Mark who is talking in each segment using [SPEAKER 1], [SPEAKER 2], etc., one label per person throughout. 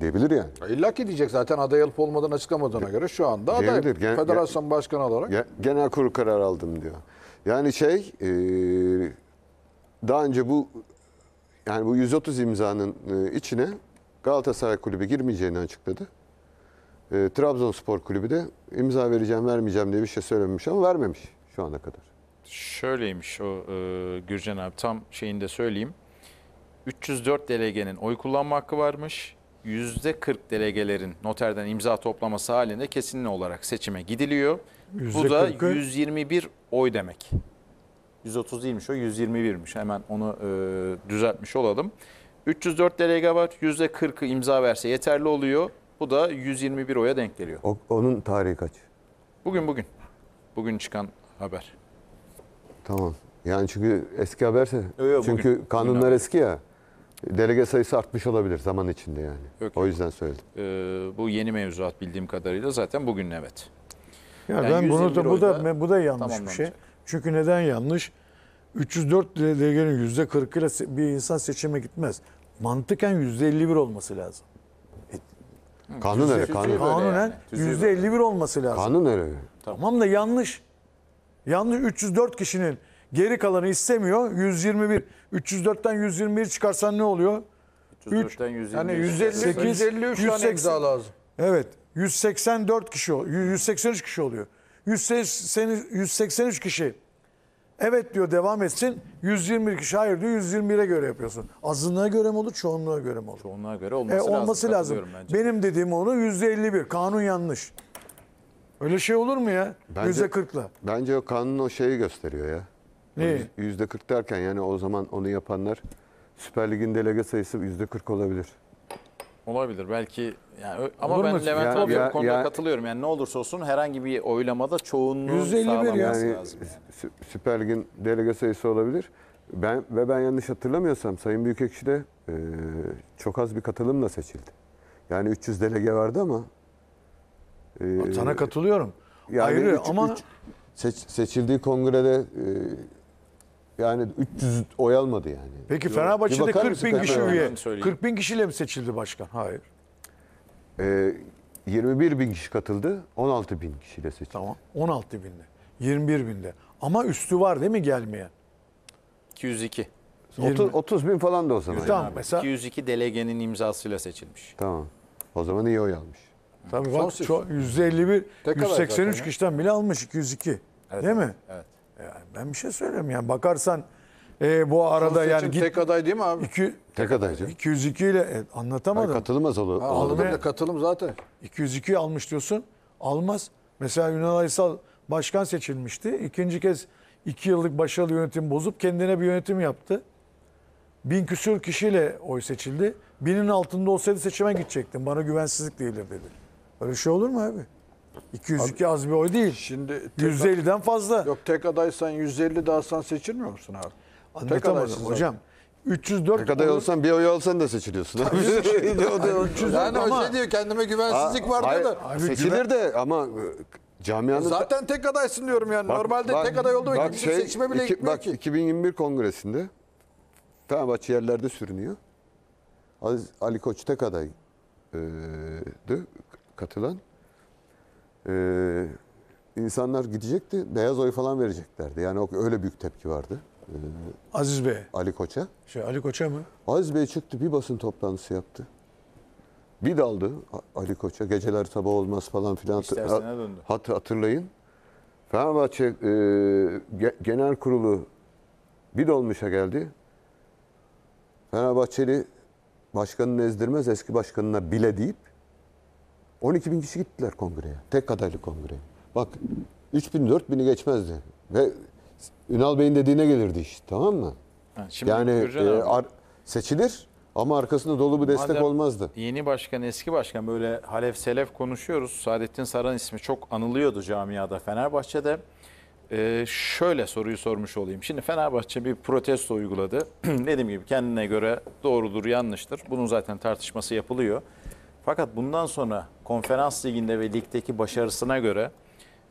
[SPEAKER 1] Diyebilir yani.
[SPEAKER 2] İlla ki diyecek zaten aday olup olmadan açıklamadığına göre şu anda aday Gen, federasyon gen, başkanı olarak. Gen,
[SPEAKER 1] genel kurul karar aldım diyor. Yani şey e, daha önce bu yani bu 130 imzanın e, içine Galatasaray Kulübü girmeyeceğini açıkladı. E, Trabzonspor Kulübü de imza vereceğim vermeyeceğim diye bir şey söylememiş ama vermemiş şu ana kadar.
[SPEAKER 3] Şöyleymiş o e, Gürcan abi tam şeyinde söyleyeyim. 304 delegenin oy kullanma hakkı varmış. %40 delegelerin noterden imza toplaması halinde kesin olarak seçime gidiliyor. Bu da 121 oy demek. 130 değilmiş o 121'miş. Hemen onu e, düzeltmiş olalım. 304 delege var. %40'ı imza verse yeterli oluyor. Bu da 121 oya denk geliyor.
[SPEAKER 1] O, onun tarihi kaç?
[SPEAKER 3] Bugün bugün. Bugün çıkan haber.
[SPEAKER 1] Tamam. Yani çünkü eski haberse. Yo, yo, çünkü bugün. kanunlar bugün eski ya delege sayısı artmış olabilir zaman içinde yani. Yok, o yok. yüzden söyledim.
[SPEAKER 3] Ee, bu yeni mevzuat bildiğim kadarıyla zaten bugün evet. Ya yani ben bunu da bu
[SPEAKER 2] da bu da yanlış bir şey. Çünkü neden yanlış? 304 delegenin yüzde 40'ıyla bir insan seçime gitmez. Mantıken yüzde 51 olması lazım.
[SPEAKER 1] E, kanun öyle. Kanun. Kanunen yüzde 51 olması lazım. Kanun öyle.
[SPEAKER 2] Tamam da yanlış. Yanlış 304 kişinin geri kalanı istemiyor 121. 304'ten 121 çıkarsan ne oluyor?
[SPEAKER 3] 304'ten 120. Yani 158,
[SPEAKER 2] 153 tane 180, imza lazım. Evet. 184 kişi, 183 kişi oluyor. 183, 183 kişi. Evet diyor devam etsin. 121 kişi hayır diyor. 121'e göre yapıyorsun. Azınlığa göre mi olur, çoğunluğa göre mi olur? Çoğunluğa göre olması, e, olması lazım. lazım. Bence. Benim dediğim onu %51. Kanun yanlış. Öyle şey olur mu ya?
[SPEAKER 1] Bence, %40'la. Bence o kanun o şeyi gösteriyor ya. Neyi? 40 derken yani o zaman onu yapanlar Süper Lig'in delege sayısı 40 olabilir.
[SPEAKER 3] Olabilir belki yani ama Olur ben mu? Levent Ya- abi ya- konuda ya- katılıyorum. Yani ne olursa olsun herhangi bir oylamada
[SPEAKER 1] çoğunluğu 151 sağlanması ya. Yani lazım. yani. Süper Lig'in delege sayısı olabilir. Ben ve ben yanlış hatırlamıyorsam Sayın Büyükekşi de e, çok az bir katılımla seçildi. Yani 300 delege vardı ama e, Sana katılıyorum.
[SPEAKER 2] yani Ayrı üç- ama üç-
[SPEAKER 1] seç- seçildiği kongrede e, yani 300 oy almadı yani. Peki Fenerbahçe'de bakar 40 mısın bin kişi üye. 40
[SPEAKER 2] bin kişiyle mi seçildi başkan? Hayır.
[SPEAKER 1] Ee, 21 bin kişi katıldı, 16 bin kişiyle seçildi. Tamam.
[SPEAKER 2] 16 binde. 21 binde. Ama üstü var değil mi gelmeye?
[SPEAKER 1] 202. 20. 30, 30 bin falan da o zaman. Tamam yani.
[SPEAKER 3] mesela. 202 delegenin imzasıyla seçilmiş.
[SPEAKER 1] Tamam. O zaman iyi oy almış.
[SPEAKER 3] Tamam.
[SPEAKER 2] bak çok 151, Tek 183 kişiden bile almış 202. değil mi? Evet. Yani ben bir şey söylüyorum yani bakarsan e, bu arada yani git, tek aday değil mi abi? Iki, tek aday canım. 202 ile e, anlatamadım. Hayır, katılmaz olur. Aldım da katılım zaten. 202 almış diyorsun. Almaz. Mesela Yunan Aysal başkan seçilmişti. İkinci kez iki yıllık başarılı yönetim bozup kendine bir yönetim yaptı. Bin küsür kişiyle oy seçildi. Binin altında olsaydı seçime gidecektim. Bana güvensizlik değildir dedi. Öyle şey olur mu abi? 202 az bir oy değil. Şimdi 150'den fazla. Yok tek adaysan 150 daha sen seçilmiyor musun abi? Tek Anlatamadım hocam.
[SPEAKER 1] 304 Ne kadar olur. olsan bir oy olsan da seçiliyorsun. Yani ama- öyle şey diyor kendime güvensizlik var Hayır, da. seçilir de ama e, camianın Zaten
[SPEAKER 2] tek adaysın diyorum yani. Bak- Normalde bak- tek aday olduğu için şey, şey, seçime bile iki- gitmiyor bak, ki.
[SPEAKER 1] 2021 kongresinde Fenerbahçe yerlerde sürünüyor. Ali Koç tek adaydı katılan. Ee, insanlar gidecekti, beyaz oy falan vereceklerdi. Yani öyle büyük tepki vardı. Ee, Aziz Bey. Ali Koç'a.
[SPEAKER 2] Şey, Ali Koç'a mı?
[SPEAKER 1] Aziz Bey çıktı bir basın toplantısı yaptı. Bir daldı Ali Koç'a. Geceler sabah olmaz falan filan. Hat, hatırlayın. Fenerbahçe e, Genel Kurulu bir dolmuşa geldi. Fenerbahçeli başkanını ezdirmez eski başkanına bile deyip 12 bin kişi gittiler kongreye. Tek adaylı kongreye. Bak 3 bin 4 bini geçmezdi. Ve Ünal Bey'in dediğine gelirdi iş. Tamam mı? Ha, şimdi yani e, ar- seçilir ama arkasında dolu bir destek Madem
[SPEAKER 3] olmazdı. Yeni başkan, eski başkan böyle halef selef konuşuyoruz. Saadettin Saran ismi çok anılıyordu camiada Fenerbahçe'de. Ee, şöyle soruyu sormuş olayım. Şimdi Fenerbahçe bir protesto uyguladı. Dediğim gibi kendine göre doğrudur, yanlıştır. Bunun zaten tartışması yapılıyor. Fakat bundan sonra konferans liginde ve ligdeki başarısına göre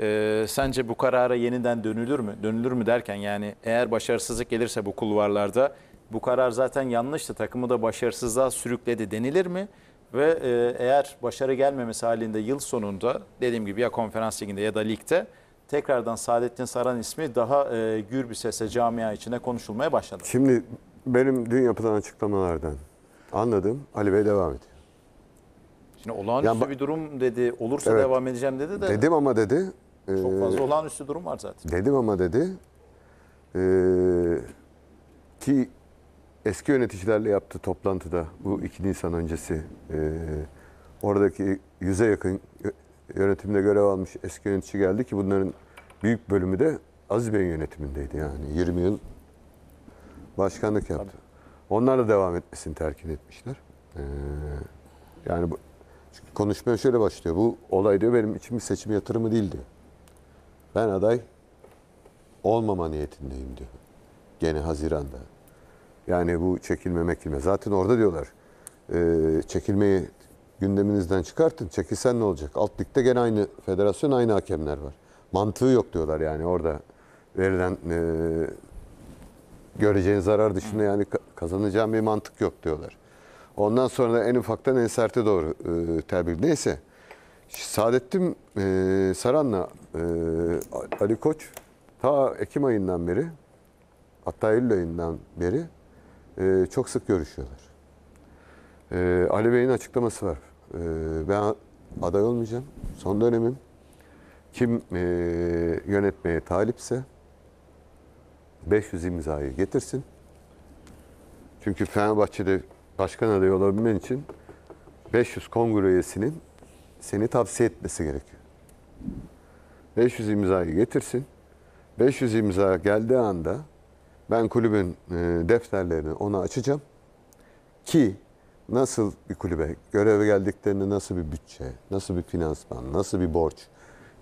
[SPEAKER 3] e, sence bu karara yeniden dönülür mü? Dönülür mü derken yani eğer başarısızlık gelirse bu kulvarlarda bu karar zaten yanlıştı takımı da başarısızlığa sürükledi denilir mi? Ve e, eğer başarı gelmemesi halinde yıl sonunda dediğim gibi ya konferans liginde ya da ligde tekrardan Saadettin Saran ismi daha e, gür bir sese camia içine konuşulmaya başladı.
[SPEAKER 1] Şimdi benim dün yapılan açıklamalardan anladım. Ali Bey devam ediyor.
[SPEAKER 3] Yani olağanüstü yani, bir durum dedi. Olursa evet, devam edeceğim dedi de. Dedim ama
[SPEAKER 1] dedi. çok fazla e, olağanüstü durum var zaten. Dedim ama dedi. E, ki eski yöneticilerle yaptığı toplantıda bu 2 Nisan öncesi e, oradaki yüze yakın yönetimde görev almış eski yönetici geldi ki bunların büyük bölümü de Aziz Bey'in yönetimindeydi yani 20 yıl başkanlık yaptı. Tabii. Onlar da devam etmesini terkin etmişler. Ee, yani bu çünkü konuşmaya şöyle başlıyor. Bu olay diyor benim için bir seçim yatırımı değildi. Ben aday olmama niyetindeyim diyor. Gene Haziran'da. Yani bu çekilme mekilme. Zaten orada diyorlar e, çekilmeyi gündeminizden çıkartın. Çekilsen ne olacak? Alt ligde gene aynı federasyon aynı hakemler var. Mantığı yok diyorlar yani orada verilen e, göreceğin zarar dışında yani kazanacağım bir mantık yok diyorlar. Ondan sonra da en ufaktan en serte doğru e, terbiye. Neyse. Saadettin e, Saran'la e, Ali Koç ta Ekim ayından beri hatta Eylül ayından beri e, çok sık görüşüyorlar. E, Ali Bey'in açıklaması var. E, ben aday olmayacağım. Son dönemim. Kim e, yönetmeye talipse 500 imzayı getirsin. Çünkü Fenerbahçe'de başkan adayı olabilmen için 500 kongre üyesinin seni tavsiye etmesi gerekiyor. 500 imzayı getirsin. 500 imza geldiği anda ben kulübün e, defterlerini ona açacağım. Ki nasıl bir kulübe, göreve geldiklerinde nasıl bir bütçe, nasıl bir finansman, nasıl bir borç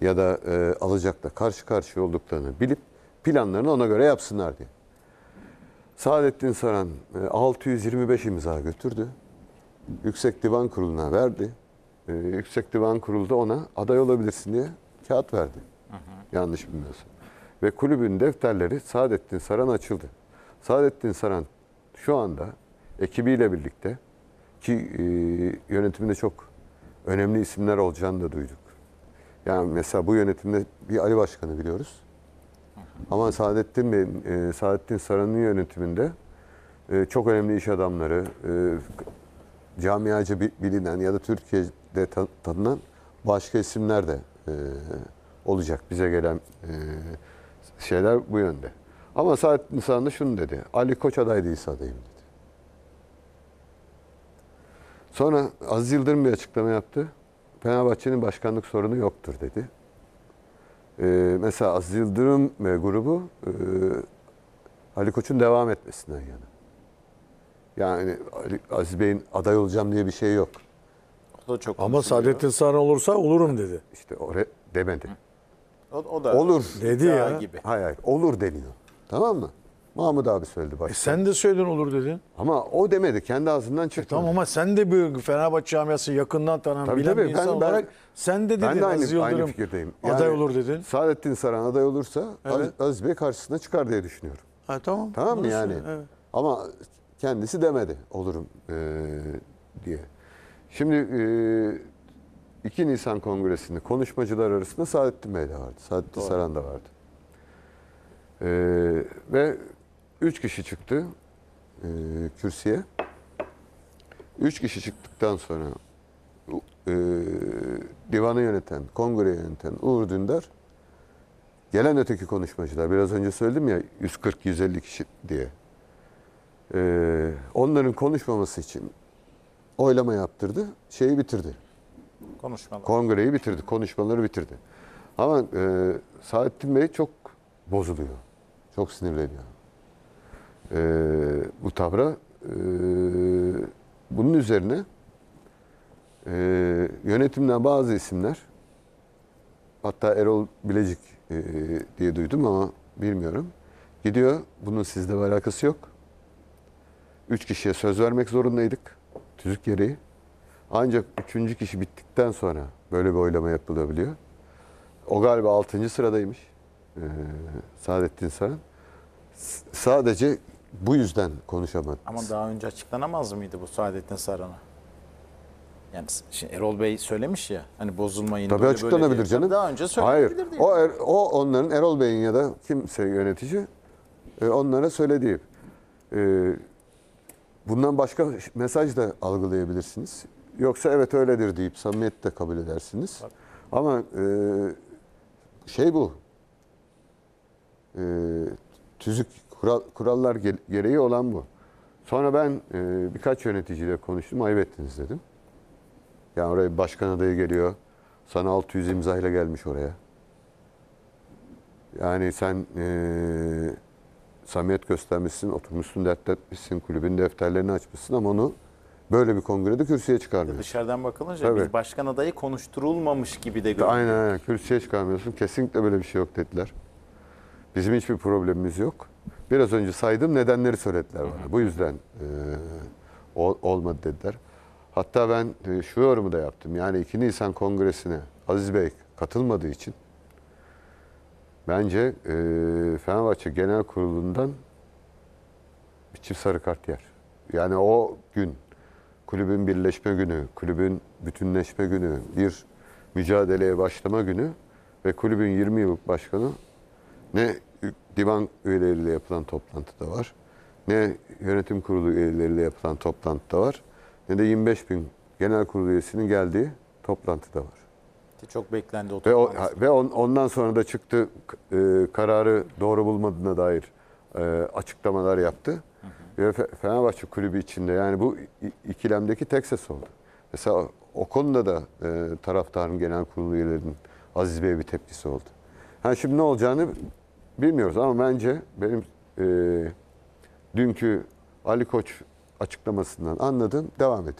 [SPEAKER 1] ya da e, alacakla karşı karşıya olduklarını bilip planlarını ona göre yapsınlar diye. Saadettin Saran 625 e, imza götürdü. Yüksek Divan Kurulu'na verdi. E, Yüksek Divan Kurulu da ona aday olabilirsin diye kağıt verdi. Hı Yanlış bilmiyorsun. Ve kulübün defterleri Saadettin Saran açıldı. Saadettin Saran şu anda ekibiyle birlikte ki e, yönetiminde çok önemli isimler olacağını da duyduk. Yani mesela bu yönetimde bir Ali Başkan'ı biliyoruz. Ama Saadettin Bey, e, Saadettin Saran'ın yönetiminde e, çok önemli iş adamları, e, camiacı bilinen ya da Türkiye'de tanınan başka isimler de e, olacak. Bize gelen e, şeyler bu yönde. Ama Saadettin Saran da şunu dedi. Ali Koç adaydıysa adayım dedi. Sonra Aziz Yıldırım bir açıklama yaptı. Fenerbahçe'nin başkanlık sorunu yoktur dedi. E, mesela Aziz Yıldırım e, grubu e, Ali Koç'un devam etmesinden yana. Yani Ali, Aziz Bey'in aday olacağım diye bir şey yok.
[SPEAKER 3] O da çok Ama konuşuluyor. Saadettin
[SPEAKER 1] Saran olursa olurum dedi. İşte oraya demedi.
[SPEAKER 3] O, o da olur. Dedi ya. Gibi.
[SPEAKER 1] Hayır hayır olur deniyor. Tamam mı? Mahmut abi söyledi başta. E sen de söyledin olur dedin. Ama o demedi. Kendi ağzından e çıktı. E
[SPEAKER 2] tamam ama sen de bir Fenerbahçe camiası yakından tanınan tabii, bilen tabii. bir insan ben, olarak sen de dedin ben de aynı, Aziz Yıldırım aynı fikirdeyim. Yani, aday
[SPEAKER 1] olur dedin. Saadettin Saran aday olursa evet. Aziz Bey karşısına çıkar diye düşünüyorum.
[SPEAKER 2] Ha, tamam. Tamam mı yani? Evet.
[SPEAKER 1] Ama kendisi demedi olurum e, diye. Şimdi e, 2 Nisan Kongresi'nde konuşmacılar arasında Saadettin Bey de vardı. Saadettin Doğru. Saran da vardı. Ee, ve Üç kişi çıktı e, kürsüye. Üç kişi çıktıktan sonra e, divanı yöneten, Kongre yöneten Uğur Dündar gelen öteki konuşmacılar biraz önce söyledim ya 140-150 kişi diye. E, onların konuşmaması için oylama yaptırdı. Şeyi bitirdi. Konuşmaları. Kongreyi bitirdi. Konuşmaları bitirdi. Ama e, Saadettin Bey çok bozuluyor. Çok sinirleniyor e, bu tavra. E, bunun üzerine e, yönetimden bazı isimler hatta Erol Bilecik e, diye duydum ama bilmiyorum. Gidiyor bunun sizde bir alakası yok. Üç kişiye söz vermek zorundaydık. Tüzük gereği. Ancak üçüncü kişi bittikten sonra böyle bir oylama yapılabiliyor. O galiba altıncı sıradaymış. Ee, Saadettin Saran. S sadece bu yüzden konuşamadı.
[SPEAKER 3] Ama daha önce açıklanamaz mıydı bu Saadettin Saran'a? Yani şimdi Erol Bey söylemiş ya hani bozulmayın. Tabii böyle açıklanabilir böyle canım. daha önce söylenebilir
[SPEAKER 1] Hayır. O, er, o onların Erol Bey'in ya da kimse yönetici e, onlara söylediği. E, bundan başka mesaj da algılayabilirsiniz. Yoksa evet öyledir deyip samimiyet de kabul edersiniz. Bak. Ama e, şey bu. E, tüzük Kural, kurallar gereği olan bu. Sonra ben e, birkaç yöneticiyle konuştum. Ayıp ettiniz dedim. Yani oraya başkan adayı geliyor. Sana 600 imzayla gelmiş oraya. Yani sen e, samimiyet göstermişsin, oturmuşsun, dert etmişsin, kulübün defterlerini açmışsın ama onu böyle bir kongrede kürsüye çıkarmıyorsun. Dışarıdan
[SPEAKER 3] bakılınca Tabii. biz
[SPEAKER 1] başkan adayı konuşturulmamış gibi de görünüyor. Aynen aynen kürsüye çıkarmıyorsun. Kesinlikle böyle bir şey yok dediler. Bizim hiçbir problemimiz yok. Biraz önce saydım nedenleri söylediler bana. Bu yüzden e, ol, olmadı dediler. Hatta ben e, şu yorumu da yaptım. Yani 2 Nisan Kongresi'ne Aziz Bey katılmadığı için bence e, Fenerbahçe Genel Kurulu'ndan bir çift sarı kart yer. Yani o gün kulübün birleşme günü, kulübün bütünleşme günü, bir mücadeleye başlama günü ve kulübün 20 yıllık başkanı ne divan üyeleriyle yapılan toplantı da var. Ne yönetim kurulu üyeleriyle yapılan toplantı da var. Ne de 25 bin genel kurulu üyesinin geldiği toplantı da var.
[SPEAKER 3] Çok beklendi o Ve, o,
[SPEAKER 1] ve on, ondan sonra da çıktı e, kararı doğru bulmadığına dair e, açıklamalar yaptı. Hı hı. Ve Fenerbahçe kulübü içinde yani bu ikilemdeki tek ses oldu. Mesela o konuda da e, taraftarın genel kurulu üyelerinin Aziz Bey'e bir tepkisi oldu. Ha şimdi ne olacağını bilmiyoruz ama bence benim e, dünkü Ali Koç açıklamasından anladım. Devam ediyor.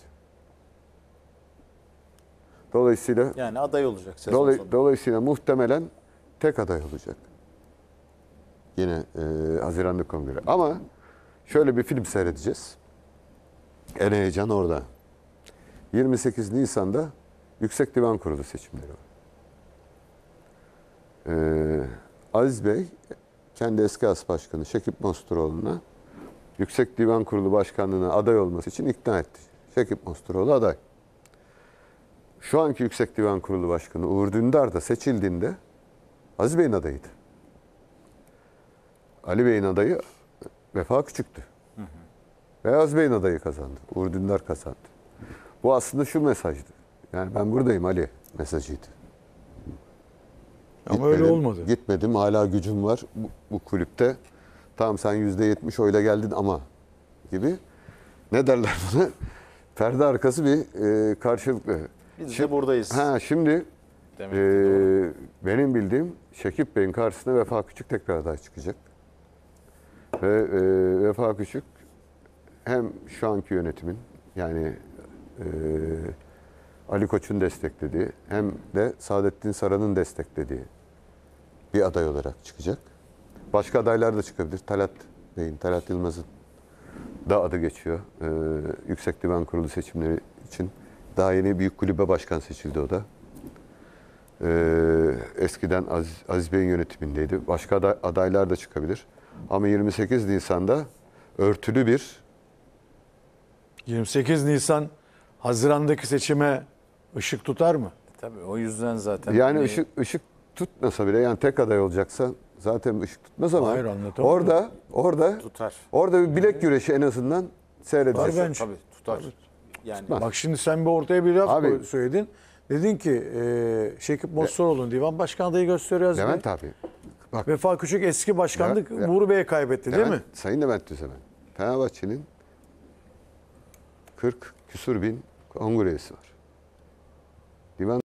[SPEAKER 1] Dolayısıyla
[SPEAKER 3] yani aday olacak dolay,
[SPEAKER 1] Dolayısıyla muhtemelen tek aday olacak. Yine e, Haziran'da kongre. Ama şöyle bir film seyredeceğiz. En heyecan orada. 28 Nisan'da Yüksek Divan Kurulu seçimleri var. Eee Aziz Bey kendi eski as başkanı Şekip Mosturoğlu'na Yüksek Divan Kurulu Başkanlığı'na aday olması için ikna etti. Şekip Mosturoğlu aday. Şu anki Yüksek Divan Kurulu Başkanı Uğur Dündar da seçildiğinde Aziz Bey'in adayıydı. Ali Bey'in adayı Vefa Küçük'tü. Hı hı. Ve Aziz Bey'in adayı kazandı. Uğur Dündar kazandı. Bu aslında şu mesajdı. Yani ben buradayım Ali mesajıydı. Ama gitmedim, öyle olmadı. Gitmedim hala gücüm var bu, bu kulüpte. Tamam sen %70 oyla geldin ama gibi. Ne derler buna? Perde arkası bir e, karşılıklı. Biz şimdi, de buradayız. Ha, şimdi e, benim bildiğim Şekip Bey'in karşısına Vefa Küçük tekrar daha çıkacak. Ve e, Vefa Küçük hem şu anki yönetimin yani e, Ali Koç'un desteklediği hem de Saadettin Saran'ın desteklediği bir aday olarak çıkacak. Başka adaylar da çıkabilir. Talat Bey'in, Talat Yılmaz'ın da adı geçiyor. Ee, Yüksek Divan Kurulu seçimleri için. Daha yeni Büyük Kulübe Başkan seçildi o da. Ee, eskiden Aziz, Aziz Bey'in yönetimindeydi. Başka aday, adaylar da çıkabilir. Ama 28 Nisan'da örtülü bir
[SPEAKER 2] 28 Nisan Haziran'daki seçime
[SPEAKER 1] ışık tutar mı? Tabii o yüzden zaten. Yani hani ışık ışık tutmasa bile yani tek aday olacaksa zaten ışık tutmaz ama Hayır, anlatamam. orada orada Tutar. orada bir bilek güreşi en azından seyredeceğiz. Tutar bence. Tabii tutar. Yani Tutmaz. Bak şimdi sen bir ortaya bir laf Abi-
[SPEAKER 2] söyledin. Dedin ki e, Şekip Mostaroğlu'nun divan başkan adayı gösteriyor Bey. Levent
[SPEAKER 1] abi. Bak
[SPEAKER 2] Vefa Küçük eski başkanlık Ya- ya. Uğur Bey'e kaybetti değil mi?
[SPEAKER 1] Sayın Levent Düzemen. Fenerbahçe'nin 40 küsur bin kongre üyesi var. Divan